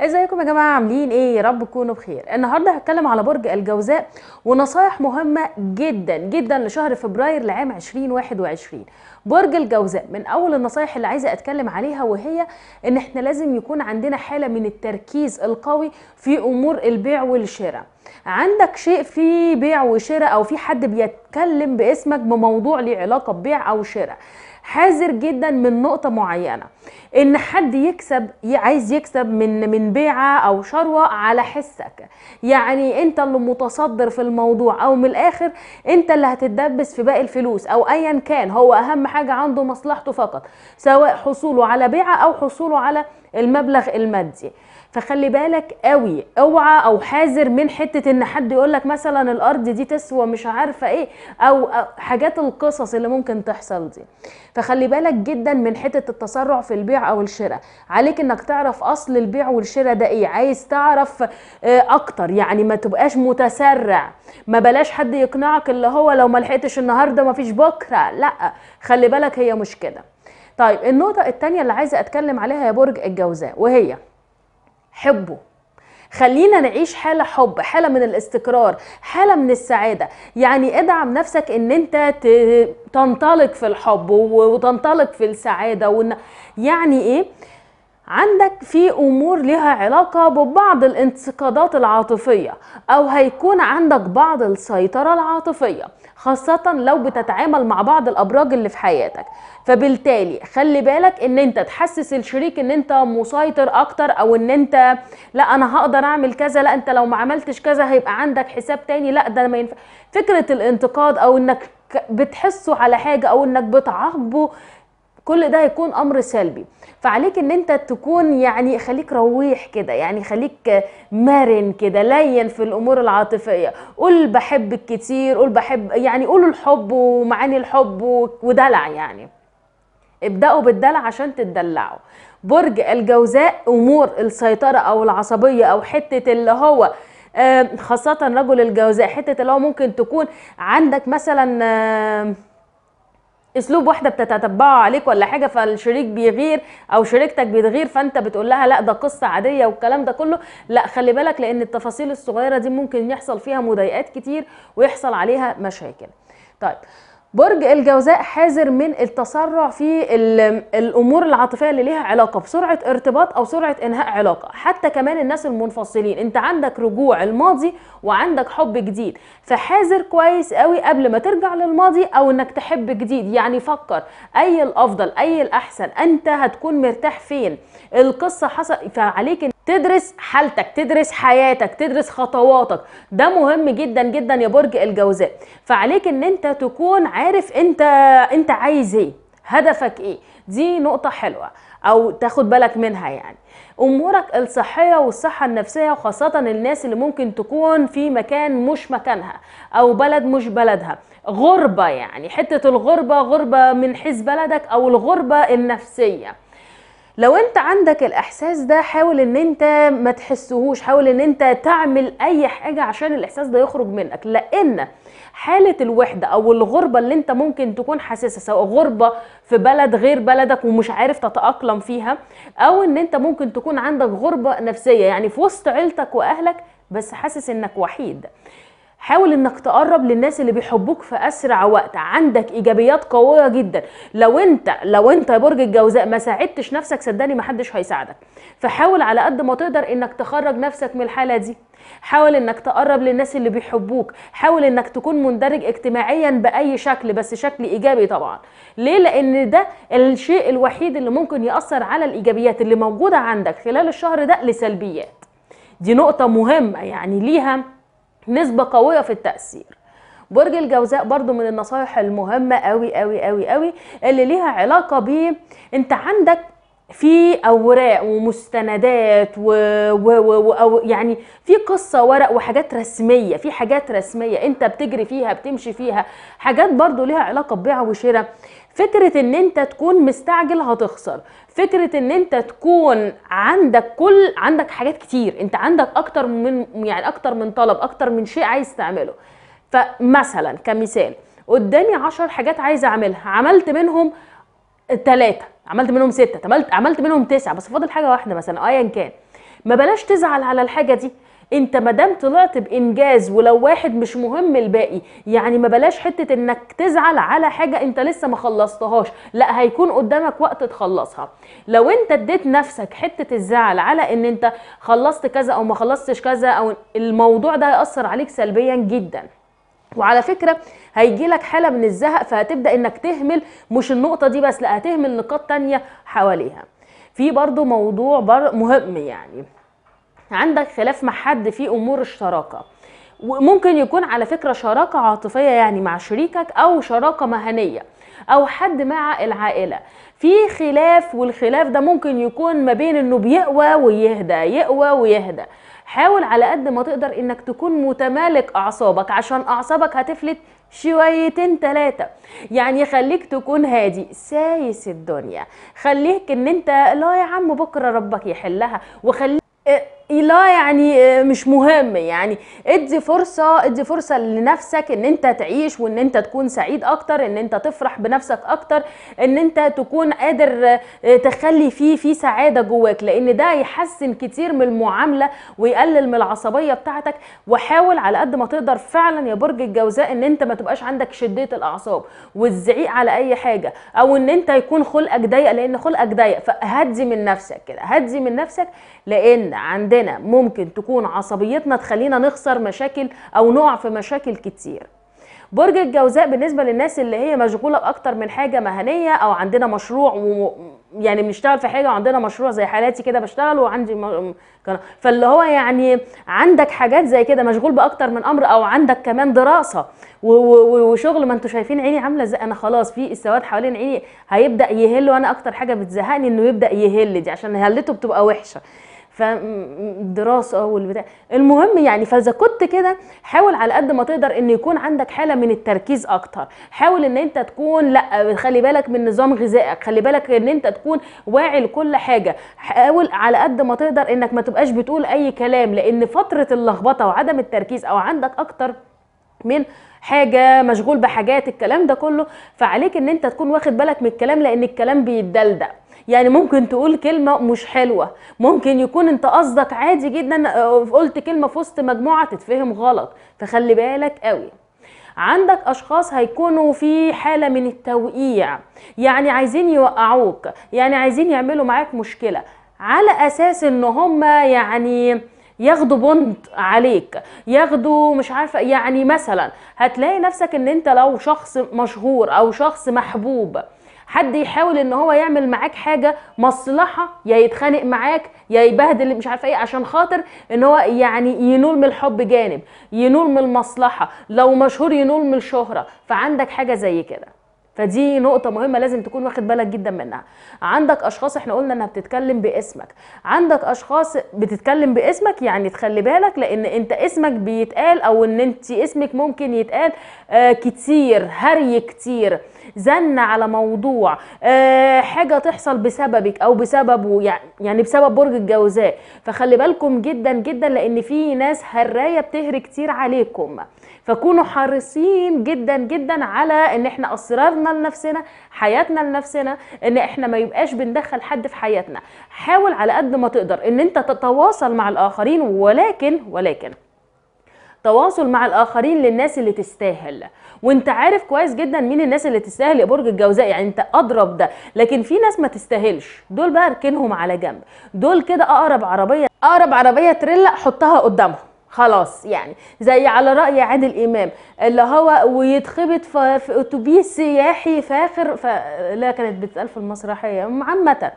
ازيكم يا جماعه عاملين ايه يا رب تكونوا بخير النهارده هتكلم على برج الجوزاء ونصايح مهمه جدا جدا لشهر فبراير لعام 2021 برج الجوزاء من اول النصايح اللي عايزه اتكلم عليها وهي ان احنا لازم يكون عندنا حاله من التركيز القوي في امور البيع والشراء عندك شيء في بيع وشراء او في حد بيتكلم باسمك بموضوع ليه علاقه ببيع او شراء حذر جدا من نقطه معينه ان حد يكسب عايز يكسب من من بيعه او شروه على حسك يعني انت اللي متصدر في الموضوع او من الاخر انت اللي هتتدبس في باقي الفلوس او ايا كان هو اهم حاجه عنده مصلحته فقط سواء حصوله على بيعه او حصوله على المبلغ المادي فخلي بالك قوي اوعى او حاذر من حته ان حد يقول لك مثلا الارض دي تسوى مش عارفه ايه او حاجات القصص اللي ممكن تحصل دي فخلي بالك جدا من حته التسرع في البيع او الشراء عليك انك تعرف اصل البيع والشراء ده ايه عايز تعرف آه، اكتر يعني ما تبقاش متسرع ما بلاش حد يقنعك اللي هو لو ما لحقتش النهارده مفيش بكره لا خلي بالك هي مش كده طيب النقطه الثانيه اللي عايزه اتكلم عليها يا برج الجوزاء وهي حبه خلينا نعيش حالة حب حالة من الاستقرار حالة من السعادة يعني ادعم نفسك ان انت تنطلق في الحب وتنطلق في السعادة وإن يعني ايه عندك في امور لها علاقة ببعض الانتقادات العاطفية او هيكون عندك بعض السيطرة العاطفية خاصة لو بتتعامل مع بعض الابراج اللي في حياتك فبالتالي خلي بالك ان انت تحسس الشريك ان انت مسيطر اكتر او ان انت لا انا هقدر اعمل كذا لا انت لو ما عملتش كذا هيبقى عندك حساب تاني لا ده ما ينفع فكرة الانتقاد او انك بتحسه على حاجة او انك بتعاقبه كل ده هيكون امر سلبي فعليك ان انت تكون يعني خليك رويح كده يعني خليك مرن كده لين في الامور العاطفيه قول بحبك كتير قول بحب يعني قول الحب ومعاني الحب ودلع يعني ابدأوا بالدلع عشان تدلعوا برج الجوزاء امور السيطره او العصبيه او حته اللي هو خاصه رجل الجوزاء حته اللي هو ممكن تكون عندك مثلا اسلوب واحده بتتبعه عليك ولا حاجه فالشريك بيغير او شريكتك بتغير فانت بتقول لها لا ده قصه عاديه والكلام ده كله لا خلي بالك لان التفاصيل الصغيره دي ممكن يحصل فيها مضايقات كتير ويحصل عليها مشاكل طيب برج الجوزاء حذر من التسرع في الامور العاطفيه اللي ليها علاقه بسرعه ارتباط او سرعه انهاء علاقه حتى كمان الناس المنفصلين انت عندك رجوع الماضي وعندك حب جديد فحاذر كويس قوي قبل ما ترجع للماضي او انك تحب جديد يعني فكر اي الافضل اي الاحسن انت هتكون مرتاح فين القصه حصل فعليك تدرس حالتك تدرس حياتك تدرس خطواتك ده مهم جدا جدا يا برج الجوزاء فعليك ان انت تكون عارف انت انت عايز ايه هدفك ايه دي نقطة حلوة او تاخد بالك منها يعني امورك الصحيه والصحه النفسيه وخاصه الناس اللي ممكن تكون في مكان مش مكانها او بلد مش بلدها غربه يعني حته الغربه غربه من حيث بلدك او الغربه النفسيه لو انت عندك الاحساس ده حاول ان انت ما تحسهوش حاول ان انت تعمل اي حاجه عشان الاحساس ده يخرج منك لان حاله الوحده او الغربه اللي انت ممكن تكون حاسسها سواء غربه في بلد غير بلدك ومش عارف تتاقلم فيها او ان انت ممكن تكون عندك غربه نفسيه يعني في وسط عيلتك واهلك بس حاسس انك وحيد حاول انك تقرب للناس اللي بيحبوك في اسرع وقت عندك ايجابيات قويه جدا لو انت لو انت يا برج الجوزاء ما ساعدتش نفسك صدقني محدش هيساعدك فحاول على قد ما تقدر انك تخرج نفسك من الحاله دي حاول انك تقرب للناس اللي بيحبوك حاول انك تكون مندرج اجتماعيا باي شكل بس شكل ايجابي طبعا ليه لان ده الشيء الوحيد اللي ممكن ياثر على الايجابيات اللي موجوده عندك خلال الشهر ده لسلبيات دي نقطه مهمه يعني ليها نسبة قوية في التأثير برج الجوزاء برضو من النصايح المهمة قوي قوي قوي قوي اللي ليها علاقة بيه انت عندك في اوراق ومستندات و, و, و, و أو يعني في قصه ورق وحاجات رسميه في حاجات رسميه انت بتجري فيها بتمشي فيها حاجات برضو ليها علاقه ببيع وشراء فكره ان انت تكون مستعجل هتخسر فكره ان انت تكون عندك كل عندك حاجات كتير انت عندك اكتر من يعني اكتر من طلب اكتر من شيء عايز تعمله فمثلا كمثال قدامي عشر حاجات عايزه اعملها عملت منهم ثلاثه عملت منهم سته عملت عملت منهم تسعه بس فاضل حاجه واحده مثلا ايا كان ما بلاش تزعل على الحاجه دي انت ما دام طلعت بانجاز ولو واحد مش مهم الباقي يعني ما بلاش حته انك تزعل على حاجه انت لسه ما خلصتهاش لا هيكون قدامك وقت تخلصها لو انت اديت نفسك حته الزعل على ان انت خلصت كذا او ما خلصتش كذا او الموضوع ده هياثر عليك سلبيا جدا وعلى فكره هيجي لك حاله من الزهق فهتبدا انك تهمل مش النقطه دي بس لا هتهمل نقاط تانية حواليها في برضو موضوع بر مهم يعني عندك خلاف مع حد في امور الشراكه وممكن يكون على فكره شراكه عاطفيه يعني مع شريكك او شراكه مهنيه او حد مع العائله في خلاف والخلاف ده ممكن يكون ما بين انه بيقوى ويهدى يقوى ويهدى حاول على قد ما تقدر انك تكون متمالك اعصابك عشان اعصابك هتفلت شويتين تلاتة يعني خليك تكون هادي سايس الدنيا خليك ان انت لا يا عم بكرة ربك يحلها وخليك آه، لا يعني آه، مش مهم يعني ادي فرصه ادي فرصه لنفسك ان انت تعيش وان انت تكون سعيد اكتر ان انت تفرح بنفسك اكتر ان انت تكون قادر آه، تخلي فيه في سعاده جواك لان ده يحسن كتير من المعامله ويقلل من العصبيه بتاعتك وحاول على قد ما تقدر فعلا يا برج الجوزاء ان انت ما تبقاش عندك شديه الاعصاب والزعيق على اي حاجه او ان انت يكون خلقك ضيق لان خلقك ضيق فهدي من نفسك كده هدي من نفسك لان عندك عندنا ممكن تكون عصبيتنا تخلينا نخسر مشاكل او نقع في مشاكل كتير برج الجوزاء بالنسبه للناس اللي هي مشغوله باكتر من حاجه مهنيه او عندنا مشروع و... يعني بنشتغل في حاجه وعندنا مشروع زي حالاتي كده بشتغل وعندي م... فاللي هو يعني عندك حاجات زي كده مشغول باكتر من امر او عندك كمان دراسه و... و... وشغل ما انتوا شايفين عيني عامله ازاي انا خلاص في السواد حوالين عيني هيبدا يهل وانا اكتر حاجه بتزهقني انه يبدا يهل دي عشان هلته بتبقى وحشه فالدراسه والبتاع المهم يعني فاذا كنت كده حاول على قد ما تقدر ان يكون عندك حاله من التركيز اكتر حاول ان انت تكون لا خلي بالك من نظام غذائك خلي بالك ان انت تكون واعي لكل حاجه حاول على قد ما تقدر انك ما تبقاش بتقول اي كلام لان فتره اللخبطه وعدم التركيز او عندك اكتر من حاجه مشغول بحاجات الكلام ده كله فعليك ان انت تكون واخد بالك من الكلام لان الكلام بيتدلدق يعني ممكن تقول كلمه مش حلوه ممكن يكون انت قصدك عادي جدا آه، قلت كلمه في وسط مجموعه تتفهم غلط فخلي بالك قوي عندك اشخاص هيكونوا في حاله من التوقيع يعني عايزين يوقعوك يعني عايزين يعملوا معاك مشكله على اساس ان هم يعني ياخدوا بند عليك ياخدوا مش عارفه يعني مثلا هتلاقي نفسك ان انت لو شخص مشهور او شخص محبوب حد يحاول ان هو يعمل معاك حاجه مصلحه يا يتخانق معاك يا يبهدل مش عارفه ايه عشان خاطر ان هو يعني ينول من الحب جانب ينول من المصلحه لو مشهور ينول من الشهره فعندك حاجه زي كده فدي نقطة مهمة لازم تكون واخد بالك جدا منها. عندك أشخاص احنا قلنا إنها بتتكلم باسمك، عندك أشخاص بتتكلم باسمك يعني تخلي بالك لأن أنت اسمك بيتقال أو إن أنت اسمك ممكن يتقال آه كتير هري كتير. زن على موضوع آه، حاجه تحصل بسببك او بسببه يعني بسبب برج الجوزاء فخلي بالكم جدا جدا لان في ناس هرايه بتهري كتير عليكم فكونوا حريصين جدا جدا على ان احنا اسرارنا لنفسنا حياتنا لنفسنا ان احنا ما يبقاش بندخل حد في حياتنا حاول على قد ما تقدر ان انت تتواصل مع الاخرين ولكن ولكن تواصل مع الاخرين للناس اللي تستاهل وانت عارف كويس جدا مين الناس اللي تستاهل برج الجوزاء يعني انت اضرب ده لكن في ناس ما تستاهلش دول بقى اركنهم على جنب دول كده اقرب عربيه اقرب عربيه تريلا حطها قدامهم خلاص يعني زي على راي عادل امام اللي هو ويتخبط في, اتوبيس سياحي فاخر ف... لا كانت بتتقال في المسرحيه عامه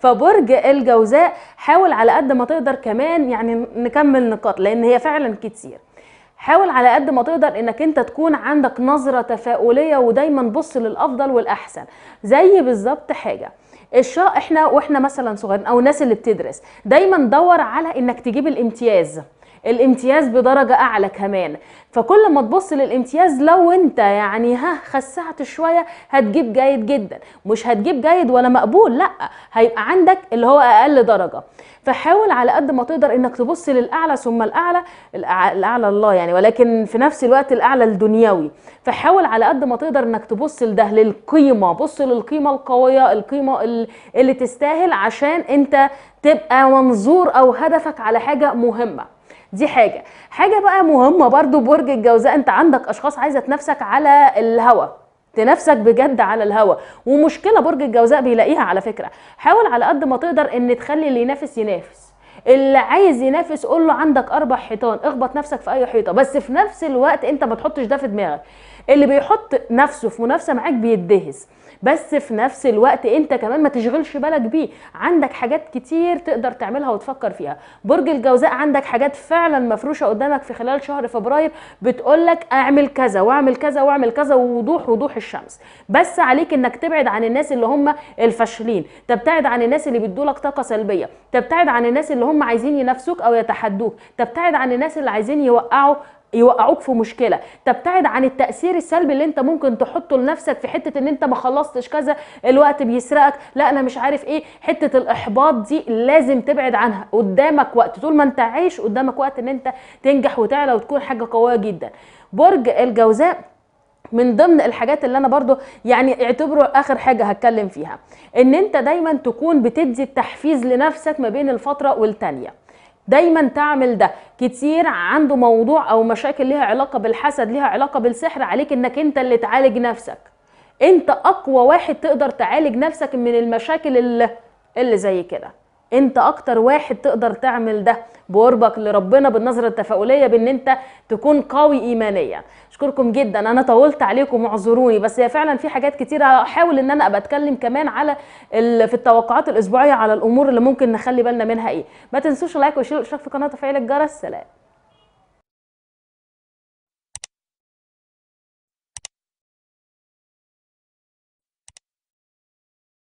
فبرج الجوزاء حاول على قد ما تقدر كمان يعني نكمل نقاط لان هي فعلا كتير حاول على قد ما تقدر انك انت تكون عندك نظرة تفاؤلية ودايما بص للافضل والاحسن زي بالظبط حاجة الشا احنا واحنا مثلا صغيرين او الناس اللي بتدرس دايما دور على انك تجيب الامتياز الامتياز بدرجه اعلى كمان فكل ما تبص للامتياز لو انت يعني ها خسعت شويه هتجيب جيد جدا مش هتجيب جيد ولا مقبول لا هيبقى عندك اللي هو اقل درجه فحاول على قد ما تقدر انك تبص للاعلى ثم الاعلى الاعلى الله يعني ولكن في نفس الوقت الاعلى الدنيوي فحاول على قد ما تقدر انك تبص لده للقيمه بص للقيمه القويه القيمه اللي تستاهل عشان انت تبقى منظور او هدفك على حاجه مهمه دي حاجه حاجه بقى مهمه برضو برج الجوزاء انت عندك اشخاص عايزه تنافسك على الهوى تنافسك بجد على الهوا ومشكله برج الجوزاء بيلاقيها على فكره حاول على قد ما تقدر ان تخلي اللي ينافس ينافس اللي عايز ينافس قول له عندك اربع حيطان اخبط نفسك في اي حيطه بس في نفس الوقت انت ما تحطش ده في دماغك اللي بيحط نفسه في منافسه معاك بيدهس بس في نفس الوقت انت كمان ما تشغلش بالك بيه عندك حاجات كتير تقدر تعملها وتفكر فيها برج الجوزاء عندك حاجات فعلا مفروشه قدامك في خلال شهر فبراير بتقول لك اعمل كذا واعمل كذا واعمل كذا ووضوح وضوح الشمس بس عليك انك تبعد عن الناس اللي هم الفاشلين تبتعد عن الناس اللي بيدولك طاقه سلبيه تبتعد عن الناس اللي هم عايزين ينافسوك او يتحدوك تبتعد عن الناس اللي عايزين يوقعوا يوقعوك في مشكله تبتعد عن التاثير السلبي اللي انت ممكن تحطه لنفسك في حته ان انت ما خلصتش كذا الوقت بيسرقك لا انا مش عارف ايه حته الاحباط دي لازم تبعد عنها قدامك وقت طول ما انت عايش قدامك وقت ان انت تنجح وتعلى وتكون حاجه قويه جدا برج الجوزاء من ضمن الحاجات اللي انا برضو يعني اعتبره اخر حاجه هتكلم فيها ان انت دايما تكون بتدي التحفيز لنفسك ما بين الفتره والتانيه دايما تعمل ده كتير عنده موضوع او مشاكل ليها علاقه بالحسد ليها علاقه بالسحر عليك انك انت اللي تعالج نفسك انت اقوى واحد تقدر تعالج نفسك من المشاكل اللي, اللي زي كده انت اكتر واحد تقدر تعمل ده بقربك لربنا بالنظرة التفاؤلية بان انت تكون قوي ايمانيا اشكركم جدا انا طولت عليكم اعذروني بس هي فعلا في حاجات كتيرة احاول ان انا ابقى اتكلم كمان على في التوقعات الاسبوعية على الامور اللي ممكن نخلي بالنا منها ايه ما تنسوش لايك وشير في قناة تفعيل الجرس سلام